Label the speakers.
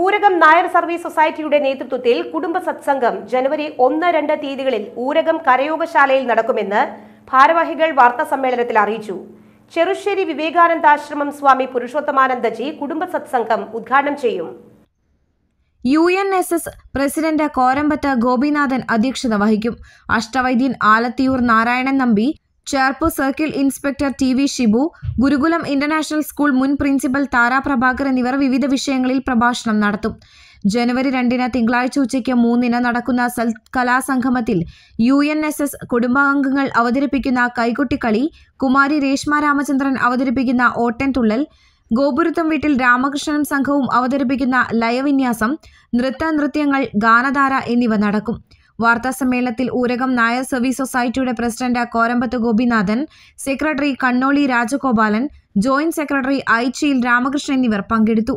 Speaker 1: Oorakam Nair service സൊസൈറ്റിയുടെ നേതൃത്വത്തിൽ കുടുംബ സത്സംഗം ജനുവരി ഒന്ന് രണ്ട് തീയതികളിൽ ഊരകം കരയോഗശാലയിൽ നടക്കുമെന്ന് ഭാരവാഹികൾ വാർത്താ സമ്മേളനത്തിൽ അറിയിച്ചു ചെറുശ്ശേരി വിവേകാനന്ദാശ്രമം സ്വാമി പുരുഷോത്തമാനന്ദജി കുടുംബ സത്സംഗം ഉദ്ഘാടനം ചെയ്യും
Speaker 2: U N S S president Korambath Gopinathan അധ്യക്ഷത വഹിക്കും അഷ്ടവൈദ്യൻ Alathiyur Narayanan Nambi Cherpu circle inspector T V Shibu Gurukulam international school മുൻ പ്രിൻസിപ്പൽ താരാ പ്രഭാകർ എന്നിവർ വിവിധ വിഷയങ്ങളിൽ പ്രഭാഷണം നടത്തും ജനുവരി രണ്ടിന് തിങ്കളാഴ്ച ഉച്ചയ്ക്ക് മൂന്നിന് നടക്കുന്ന സൽ കലാസംഗമത്തിൽ യു എൻ എസ് എസ് കുടുംബാംഗങ്ങൾ അവതരിപ്പിക്കുന്ന കൈകുട്ടിക്കളി കുമാരി രേഷ്മ രാമചന്ദ്രൻ അവതരിപ്പിക്കുന്ന ഓട്ടൻതുള്ളൽ ഗോപുരത്വം വീട്ടിൽ രാമകൃഷ്ണൻ സംഘവും അവതരിപ്പിക്കുന്ന ലയവിന്യാസം നൃത്ത നൃത്യങ്ങൾ ഗാനധാര എന്നിവ നടക്കും വാർത്താസമ്മേളനത്തിൽ ഊരകം നായർ സർവീസ് സൊസൈറ്റിയുടെ president Korambath Gopinathan secretary Kannoli Rajagopalan joint secretary Aichiyil Ramakrishnan എന്നിവർ പങ്കെടുത്തു